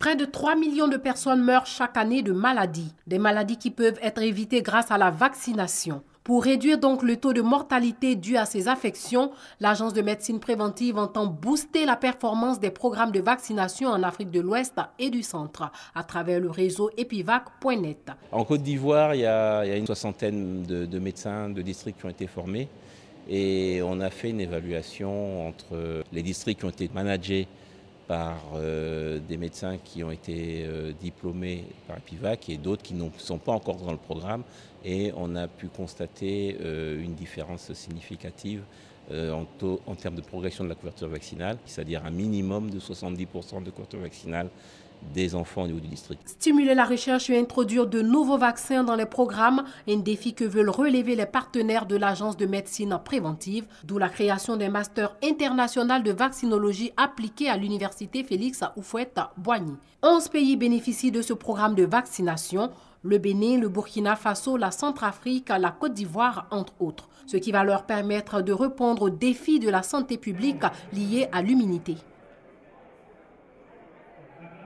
Près de 3 millions de personnes meurent chaque année de maladies, des maladies qui peuvent être évitées grâce à la vaccination. Pour réduire donc le taux de mortalité dû à ces affections, l'Agence de médecine préventive entend booster la performance des programmes de vaccination en Afrique de l'Ouest et du Centre à travers le réseau epivac.net. En Côte d'Ivoire, il, y a une soixantaine de, de, médecins de districts qui ont été formés et on a fait une évaluation entre les districts qui ont été managés par euh, des médecins qui ont été euh, diplômés par PIVAC et d'autres qui ne sont pas encore dans le programme. Et on a pu constater euh, une différence significative en, en, termes de progression de la couverture vaccinale, c'est-à-dire un minimum de 70% de couverture vaccinale des enfants au niveau du district. Stimuler la recherche et introduire de nouveaux vaccins dans les programmes, est un défi que veulent relever les partenaires de l'Agence de médecine préventive, d'où la création d'un master international de vaccinologie appliqué à l'Université Félix Oufouette-Boigny. 11 pays bénéficient de ce programme de vaccination le Bénin, le Burkina Faso, la Centrafrique, la Côte d'Ivoire, entre autres, ce qui va leur permettre de répondre aux défis de la santé publique liés à l'immunité.